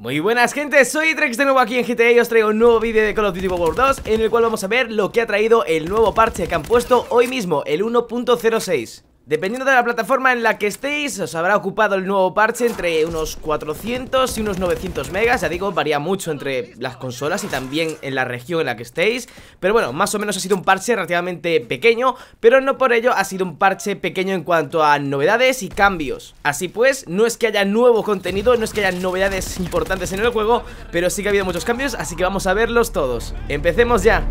Muy buenas gente, soy Trex de nuevo aquí en GTA y os traigo un nuevo vídeo de Call of Duty World 2 En el cual vamos a ver lo que ha traído el nuevo parche que han puesto hoy mismo, el 1.06 Dependiendo de la plataforma en la que estéis, os habrá ocupado el nuevo parche entre unos 400 y unos 900 megas. Ya digo, varía mucho entre las consolas y también en la región en la que estéis. Pero bueno, más o menos ha sido un parche relativamente pequeño, pero no por ello ha sido un parche pequeño en cuanto a novedades y cambios. Así pues, no es que haya nuevo contenido, no es que haya novedades importantes en el juego, pero sí que ha habido muchos cambios, así que vamos a verlos todos. ¡Empecemos ya!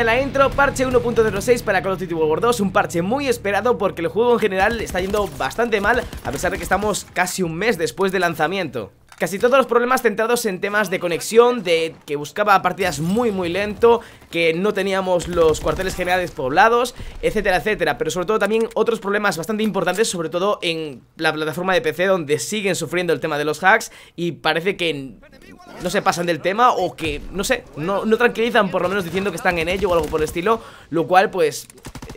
en la intro, parche 1.06 para Call of Duty World War 2 Un parche muy esperado porque el juego en general está yendo bastante mal A pesar de que estamos casi un mes después del lanzamiento Casi todos los problemas centrados en temas de conexión, de que buscaba partidas muy muy lento, que no teníamos los cuarteles generales poblados, etcétera, etcétera. Pero sobre todo también otros problemas bastante importantes, sobre todo en la plataforma de PC donde siguen sufriendo el tema de los hacks y parece que no se pasan del tema o que, no sé, no, tranquilizan por lo menos diciendo que están en ello o algo por el estilo, lo cual pues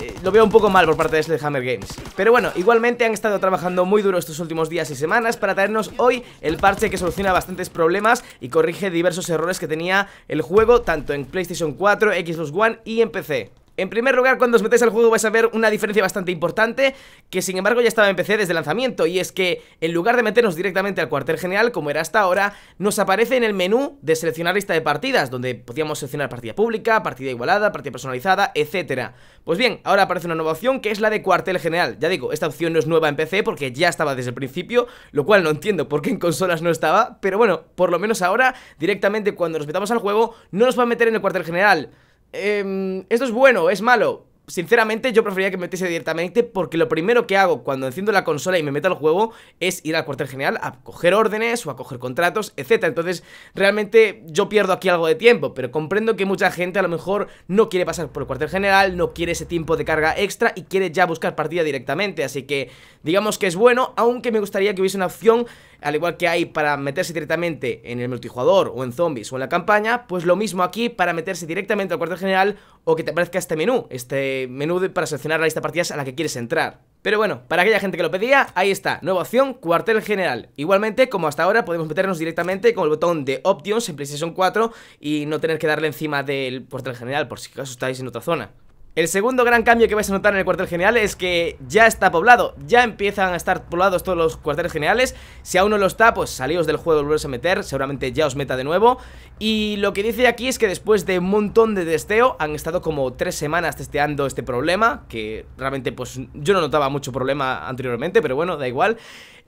eh, lo veo un poco mal por parte de este Hammer Games. Pero bueno, igualmente han estado trabajando muy duro estos últimos días y semanas para traernos hoy el parche que soluciona bastantes problemas y corrige diversos errores que tenía el juego tanto en PlayStation 4, Xbox One y en PC. En primer lugar, cuando os metéis al juego vais a ver una diferencia bastante importante, que sin embargo ya estaba en PC desde el lanzamiento, y es que en lugar de meternos directamente al cuartel general, como era hasta ahora, nos aparece en el menú de seleccionar lista de partidas, donde podíamos seleccionar partida pública, partida igualada, partida personalizada, etc. Pues bien, ahora aparece una nueva opción que es la de cuartel general. Ya digo, esta opción no es nueva en PC porque ya estaba desde el principio, lo cual no entiendo por qué en consolas no estaba, pero bueno, por lo menos ahora, directamente cuando nos metamos al juego, no nos va a meter en el cuartel general eh, esto es bueno, es malo. Sinceramente yo preferiría que me metiese directamente porque lo primero que hago cuando enciendo la consola y me meto al juego es ir al cuartel general a coger órdenes o a coger contratos, etc. Entonces realmente yo pierdo aquí algo de tiempo, pero comprendo que mucha gente a lo mejor no quiere pasar por el cuartel general, no quiere ese tiempo de carga extra y quiere ya buscar partida directamente. Así que digamos que es bueno, aunque me gustaría que hubiese una opción al igual que hay para meterse directamente en el multijugador o en zombies o en la campaña, pues lo mismo aquí para meterse directamente al cuartel general o que te aparezca este menú, este menú para seleccionar la lista de partidas a la que quieres entrar. Pero bueno, para aquella gente que lo pedía, ahí está, nueva opción, cuartel general. Igualmente, como hasta ahora, podemos meternos directamente con el botón de Options en PlayStation 4 y no tener que darle encima del cuartel general, por si acaso estáis en otra zona. El segundo gran cambio que vais a notar en el cuartel general es que ya está poblado, ya empiezan a estar poblados todos los cuarteles generales. Si a uno lo está, pues salíos del juego, volveros a meter, seguramente ya os meta de nuevo. Y lo que dice aquí es que después de un montón de testeo, han estado como tres semanas testeando este problema, que realmente pues yo no notaba mucho problema anteriormente, pero bueno, da igual.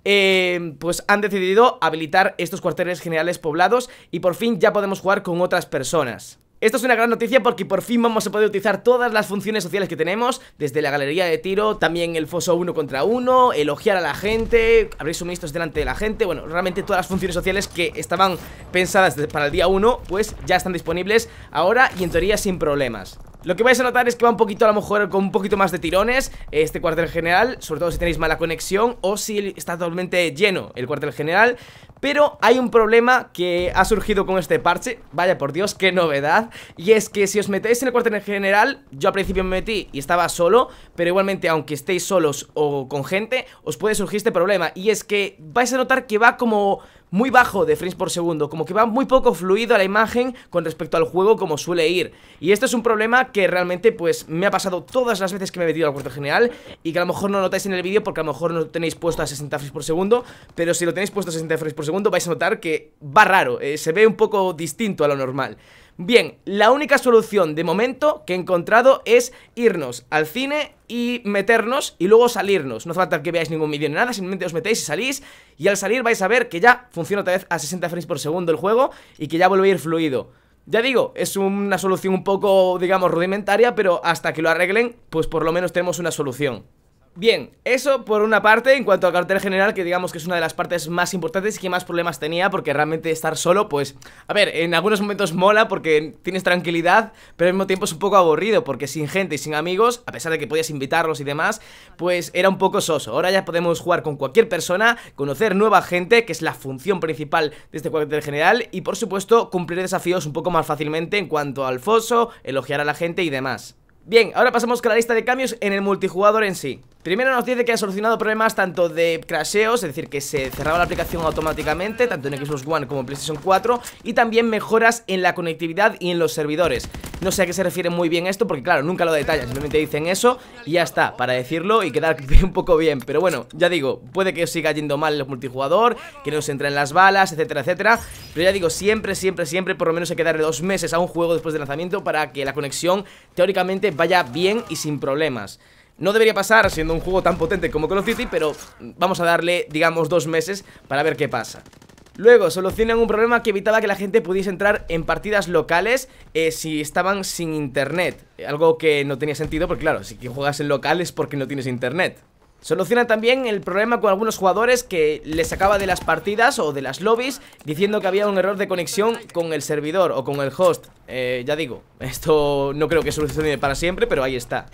Eh, pues han decidido habilitar estos cuarteles generales poblados y por fin ya podemos jugar con otras personas. Esto es una gran noticia porque por fin vamos a poder utilizar todas las funciones sociales que tenemos Desde la galería de tiro, también el foso uno contra uno, elogiar a la gente, abrir suministros delante de la gente Bueno, realmente todas las funciones sociales que estaban pensadas para el día 1 pues ya están disponibles ahora y en teoría sin problemas lo que vais a notar es que va un poquito, a lo mejor, con un poquito más de tirones eh, Este cuartel general, sobre todo si tenéis mala conexión O si está totalmente lleno el cuartel general Pero hay un problema que ha surgido con este parche Vaya por Dios, qué novedad Y es que si os metéis en el cuartel general Yo al principio me metí y estaba solo Pero igualmente, aunque estéis solos o con gente Os puede surgir este problema Y es que vais a notar que va como muy bajo de frames por segundo, como que va muy poco fluido a la imagen con respecto al juego como suele ir. Y esto es un problema que realmente pues me ha pasado todas las veces que me he metido al cuarto general y que a lo mejor no notáis en el vídeo porque a lo mejor no lo tenéis puesto a 60 frames por segundo, pero si lo tenéis puesto a 60 frames por segundo vais a notar que va raro, eh, se ve un poco distinto a lo normal. Bien, la única solución de momento que he encontrado es irnos al cine y meternos y luego salirnos. No hace falta que veáis ningún vídeo ni nada, simplemente os metéis y salís y al salir vais a ver que ya funciona otra vez a 60 frames por segundo el juego y que ya vuelve a ir fluido. Ya digo, es una solución un poco, digamos, rudimentaria, pero hasta que lo arreglen, pues por lo menos tenemos una solución. Bien, eso por una parte, en cuanto al cartel general, que digamos que es una de las partes más importantes y que más problemas tenía, porque realmente estar solo, pues, a ver, en algunos momentos mola porque tienes tranquilidad, pero al mismo tiempo es un poco aburrido, porque sin gente y sin amigos, a pesar de que podías invitarlos y demás, pues era un poco soso. Ahora ya podemos jugar con cualquier persona, conocer nueva gente, que es la función principal de este cuartel general, y por supuesto cumplir desafíos un poco más fácilmente en cuanto al foso, elogiar a la gente y demás. Bien, ahora pasamos con la lista de cambios en el multijugador en sí. Primero nos dice que ha solucionado problemas tanto de crasheos, es decir, que se cerraba la aplicación automáticamente, tanto en Xbox One como en PlayStation 4, y también mejoras en la conectividad y en los servidores. No sé a qué se refiere muy bien esto, porque claro, nunca lo detalla, simplemente dicen eso y ya está, para decirlo y quedar un poco bien. Pero bueno, ya digo, puede que siga yendo mal el multijugador, que no se entren las balas, etcétera, etcétera. Pero ya digo, siempre, siempre, siempre, por lo menos hay que darle dos meses a un juego después del lanzamiento para que la conexión teóricamente vaya bien y sin problemas. No debería pasar siendo un juego tan potente como Call of Duty, pero vamos a darle, digamos, dos meses para ver qué pasa. Luego, solucionan un problema que evitaba que la gente pudiese entrar en partidas locales eh, si estaban sin internet. Algo que no tenía sentido, porque claro, si juegas en local es porque no tienes internet. Solucionan también el problema con algunos jugadores que les sacaba de las partidas o de las lobbies diciendo que había un error de conexión con el servidor o con el host. Eh, ya digo, esto no creo que solucione para siempre, pero ahí está.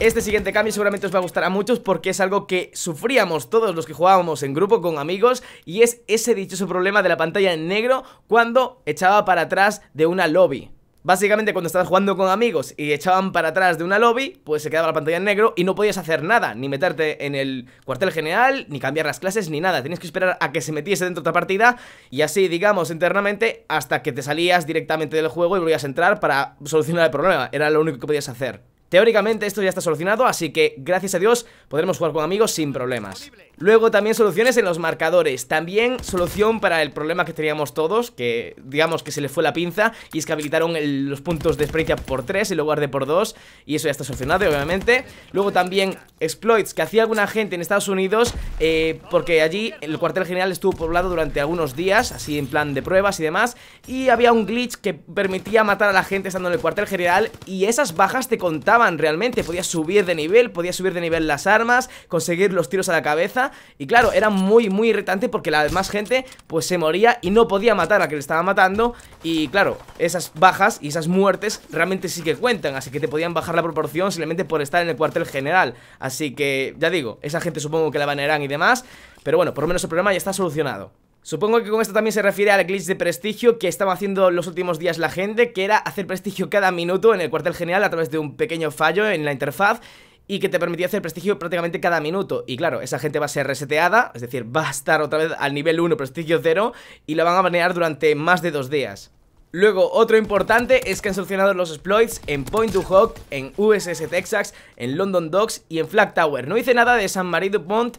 Este siguiente cambio seguramente os va a gustar a muchos porque es algo que sufríamos todos los que jugábamos en grupo con amigos y es ese dichoso problema de la pantalla en negro cuando echaba para atrás de una lobby. Básicamente cuando estabas jugando con amigos y echaban para atrás de una lobby, pues se quedaba la pantalla en negro y no podías hacer nada, ni meterte en el cuartel general, ni cambiar las clases, ni nada. Tenías que esperar a que se metiese dentro de otra partida y así, digamos, internamente, hasta que te salías directamente del juego y volvías a entrar para solucionar el problema. Era lo único que podías hacer. Teóricamente esto ya está solucionado, así que gracias a Dios podremos jugar con amigos sin problemas. Luego también soluciones en los marcadores. También solución para el problema que teníamos todos, que digamos que se le fue la pinza, y es que habilitaron los puntos de experiencia por 3 y luego de por 2, y eso ya está solucionado, obviamente. Luego también exploits que hacía alguna gente en Estados Unidos, eh, porque allí el cuartel general estuvo poblado durante algunos días, así en plan de pruebas y demás, y había un glitch que permitía matar a la gente estando en el cuartel general, y esas bajas te contaban realmente, podías subir de nivel, podías subir de nivel las armas, conseguir los tiros a la cabeza, y claro, era muy, muy irritante porque la demás gente pues se moría y no podía matar a que le estaba matando Y claro, esas bajas y esas muertes realmente sí que cuentan Así que te podían bajar la proporción simplemente por estar en el cuartel general Así que, ya digo, esa gente supongo que la banearán y demás Pero bueno, por lo menos el problema ya está solucionado Supongo que con esto también se refiere al glitch de prestigio que estaba haciendo los últimos días la gente, que era hacer prestigio cada minuto en el cuartel general a través de un pequeño fallo en la interfaz y que te permitía hacer prestigio prácticamente cada minuto. Y claro, esa gente va a ser reseteada, es decir, va a estar otra vez al nivel 1, prestigio 0, y la van a banear durante más de dos días. Luego, otro importante es que han solucionado los exploits en Point du Hoc, en USS Texas, en London Docks y en Flag Tower. No hice nada de San Marie Dupont,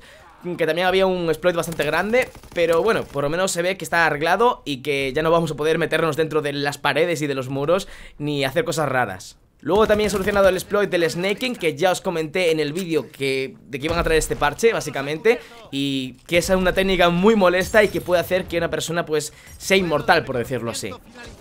que también había un exploit bastante grande, pero bueno, por lo menos se ve que está arreglado y que ya no vamos a poder meternos dentro de las paredes y de los muros ni hacer cosas raras. Luego también he solucionado el exploit del snaking Que ya os comenté en el vídeo que, de que iban a traer este parche, básicamente Y que es una técnica muy molesta Y que puede hacer que una persona pues sea inmortal, por decirlo así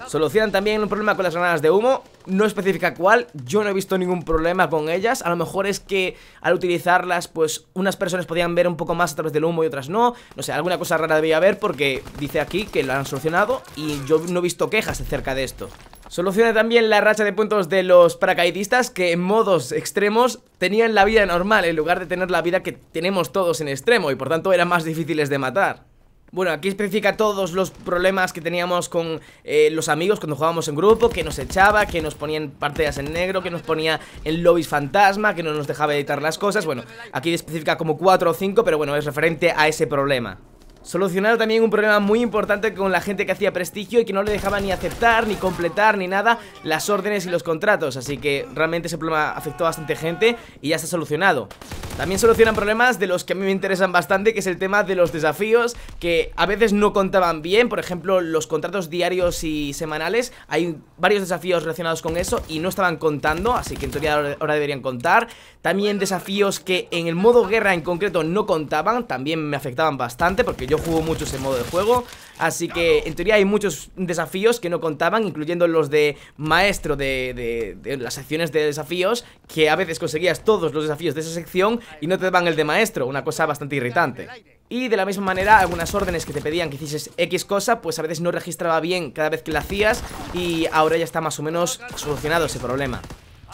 Solucionan también un problema con las granadas de humo No especifica cuál, yo no he visto ningún problema con ellas A lo mejor es que al utilizarlas pues unas personas podían ver un poco más a través del humo y otras no No sé, alguna cosa rara debía haber porque dice aquí que lo han solucionado Y yo no he visto quejas acerca de esto Soluciona también la racha de puntos de los paracaidistas que en modos extremos tenían la vida normal en lugar de tener la vida que tenemos todos en extremo y por tanto eran más difíciles de matar. Bueno, aquí especifica todos los problemas que teníamos con eh, los amigos cuando jugábamos en grupo, que nos echaba, que nos ponían partidas en negro, que nos ponía en lobbies fantasma, que no nos dejaba editar las cosas. Bueno, aquí especifica como 4 o 5, pero bueno, es referente a ese problema. Solucionaron también un problema muy importante con la gente que hacía prestigio y que no le dejaba ni aceptar, ni completar, ni nada las órdenes y los contratos. Así que realmente ese problema afectó a bastante gente y ya está solucionado. También solucionan problemas de los que a mí me interesan bastante, que es el tema de los desafíos, que a veces no contaban bien, por ejemplo, los contratos diarios y semanales, hay varios desafíos relacionados con eso y no estaban contando, así que en teoría ahora deberían contar. También desafíos que en el modo guerra en concreto no contaban, también me afectaban bastante, porque yo juego mucho ese modo de juego. Así que en teoría hay muchos desafíos que no contaban, incluyendo los de maestro de, las secciones de desafíos, que a veces conseguías todos los desafíos de esa sección y no te daban el de maestro, una cosa bastante irritante. Y de la misma manera, algunas órdenes que te pedían que hicieses X cosa, pues a veces no registraba bien cada vez que la hacías y ahora ya está más o menos solucionado ese problema.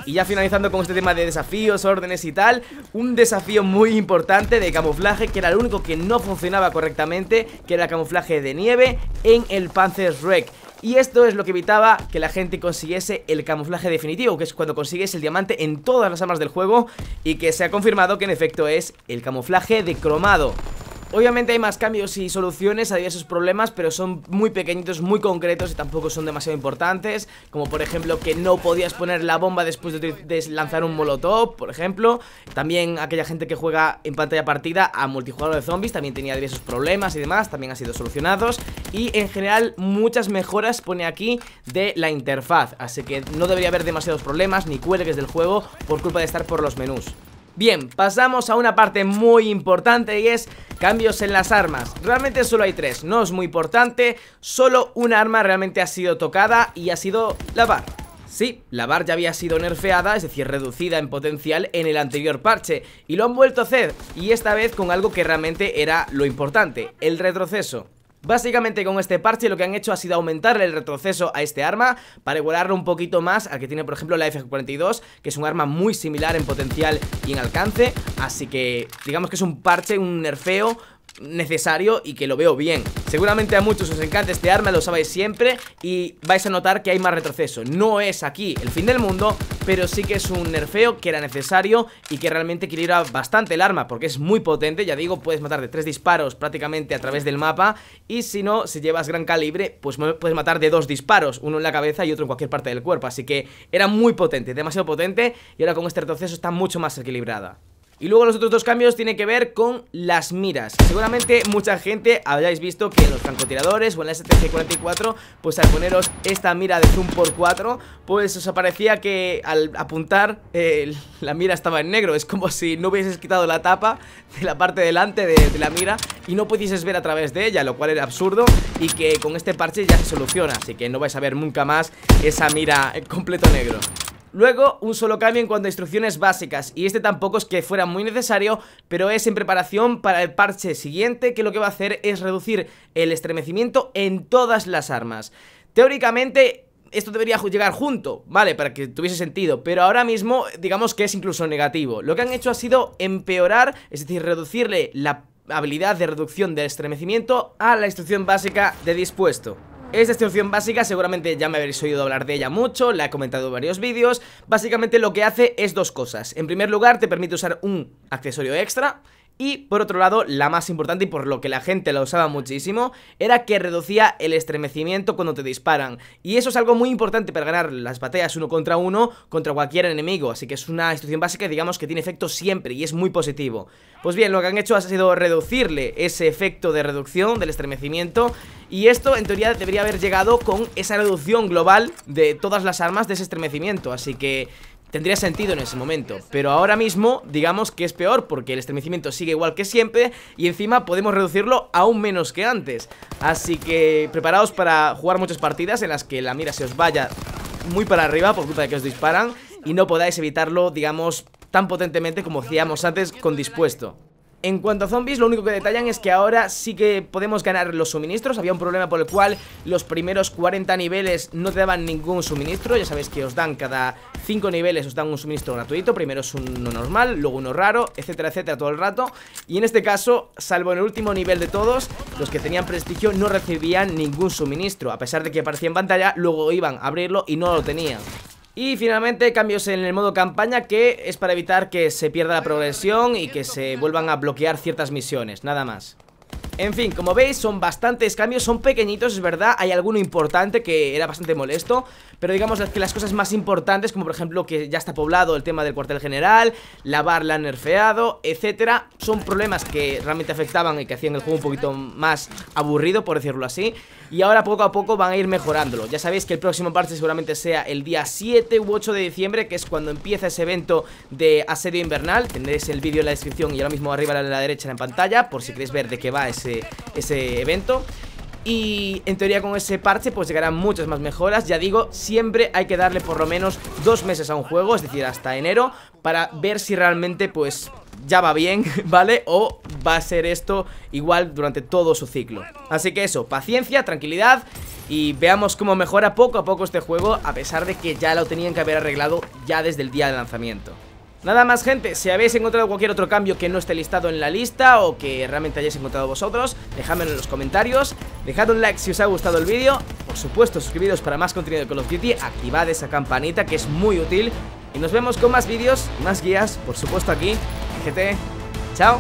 Y ya finalizando con este tema de desafíos, órdenes y tal Un desafío muy importante de camuflaje Que era el único que no funcionaba correctamente Que era el camuflaje de nieve en el Panzer Wreck y esto es lo que evitaba que la gente consiguiese el camuflaje definitivo, que es cuando consigues el diamante en todas las armas del juego y que se ha confirmado que en efecto es el camuflaje de cromado. Obviamente hay más cambios y soluciones a diversos problemas, pero son muy pequeñitos, muy concretos y tampoco son demasiado importantes, como por ejemplo que no podías poner la bomba después de, lanzar un molotov, por ejemplo. También aquella gente que juega en pantalla partida a multijugador de zombies también tenía diversos problemas y demás, también han sido solucionados. Y en general muchas mejoras pone aquí de la interfaz, así que no debería haber demasiados problemas ni cuelgues del juego por culpa de estar por los menús. Bien, pasamos a una parte muy importante y es cambios en las armas. Realmente solo hay tres, no es muy importante, solo un arma realmente ha sido tocada y ha sido la barra. Sí, la bar ya había sido nerfeada, es decir, reducida en potencial en el anterior parche y lo han vuelto a hacer y esta vez con algo que realmente era lo importante, el retroceso. Básicamente con este parche lo que han hecho ha sido aumentar el retroceso a este arma para igualarlo un poquito más al que tiene por ejemplo la F-42 que es un arma muy similar en potencial y en alcance así que digamos que es un parche, un nerfeo necesario y que lo veo bien Seguramente a muchos os encanta este arma, lo sabéis siempre Y vais a notar que hay más retroceso No es aquí el fin del mundo Pero sí que es un nerfeo que era necesario Y que realmente equilibra bastante el arma Porque es muy potente, ya digo, puedes matar de tres disparos Prácticamente a través del mapa Y si no, si llevas gran calibre Pues puedes matar de dos disparos Uno en la cabeza y otro en cualquier parte del cuerpo Así que era muy potente, demasiado potente Y ahora con este retroceso está mucho más equilibrada y luego los otros dos cambios tienen que ver con las miras Seguramente mucha gente habéis visto que en los francotiradores o en la stg 44 Pues al poneros esta mira de zoom por 4 Pues os aparecía que al apuntar eh, la mira estaba en negro Es como si no hubieses quitado la tapa de la parte delante de, de la mira Y no pudieses ver a través de ella, lo cual era absurdo Y que con este parche ya se soluciona Así que no vais a ver nunca más esa mira en completo negro Luego, un solo cambio en cuanto a instrucciones básicas, y este tampoco es que fuera muy necesario, pero es en preparación para el parche siguiente, que lo que va a hacer es reducir el estremecimiento en todas las armas. Teóricamente, esto debería llegar junto, ¿vale? Para que tuviese sentido, pero ahora mismo digamos que es incluso negativo. Lo que han hecho ha sido empeorar, es decir, reducirle la habilidad de reducción del estremecimiento a la instrucción básica de dispuesto. Esta extensión básica, seguramente ya me habréis oído hablar de ella mucho, la he comentado en varios vídeos. Básicamente lo que hace es dos cosas. En primer lugar, te permite usar un accesorio extra y por otro lado, la más importante y por lo que la gente la usaba muchísimo, era que reducía el estremecimiento cuando te disparan. Y eso es algo muy importante para ganar las batallas uno contra uno contra cualquier enemigo. Así que es una instrucción básica, digamos, que tiene efecto siempre y es muy positivo. Pues bien, lo que han hecho ha sido reducirle ese efecto de reducción del estremecimiento. Y esto, en teoría, debería haber llegado con esa reducción global de todas las armas de ese estremecimiento. Así que tendría sentido en ese momento. Pero ahora mismo, digamos que es peor porque el estremecimiento sigue igual que siempre y encima podemos reducirlo aún menos que antes. Así que preparaos para jugar muchas partidas en las que la mira se os vaya muy para arriba por culpa de que os disparan y no podáis evitarlo, digamos, tan potentemente como hacíamos antes con dispuesto. En cuanto a zombies, lo único que detallan es que ahora sí que podemos ganar los suministros Había un problema por el cual los primeros 40 niveles no te daban ningún suministro Ya sabéis que os dan cada 5 niveles, os dan un suministro gratuito Primero es uno normal, luego uno raro, etcétera, etcétera, todo el rato Y en este caso, salvo en el último nivel de todos, los que tenían prestigio no recibían ningún suministro A pesar de que aparecía en pantalla, luego iban a abrirlo y no lo tenían y finalmente cambios en el modo campaña que es para evitar que se pierda la progresión y que se vuelvan a bloquear ciertas misiones, nada más. En fin, como veis son bastantes cambios, son pequeñitos, es verdad Hay alguno importante que era bastante molesto Pero digamos que las cosas más importantes, como por ejemplo que ya está poblado el tema del cuartel general La barla la han nerfeado, etcétera Son problemas que realmente afectaban y que hacían el juego un poquito más aburrido, por decirlo así Y ahora poco a poco van a ir mejorándolo Ya sabéis que el próximo parche seguramente sea el día 7 u 8 de diciembre Que es cuando empieza ese evento de asedio invernal Tendréis el vídeo en la descripción y ahora mismo arriba a la derecha en pantalla Por si queréis ver de qué va ese ese, evento y en teoría con ese parche pues llegarán muchas más mejoras Ya digo, siempre hay que darle por lo menos dos meses a un juego, es decir, hasta enero Para ver si realmente pues ya va bien, ¿vale? O va a ser esto igual durante todo su ciclo Así que eso, paciencia, tranquilidad y veamos cómo mejora poco a poco este juego A pesar de que ya lo tenían que haber arreglado ya desde el día de lanzamiento Nada más gente, si habéis encontrado cualquier otro cambio que no esté listado en la lista o que realmente hayáis encontrado vosotros, dejadmelo en los comentarios, dejad un like si os ha gustado el vídeo, por supuesto suscribiros para más contenido de Call of Duty, activad esa campanita que es muy útil y nos vemos con más vídeos, más guías, por supuesto aquí, GT, chao.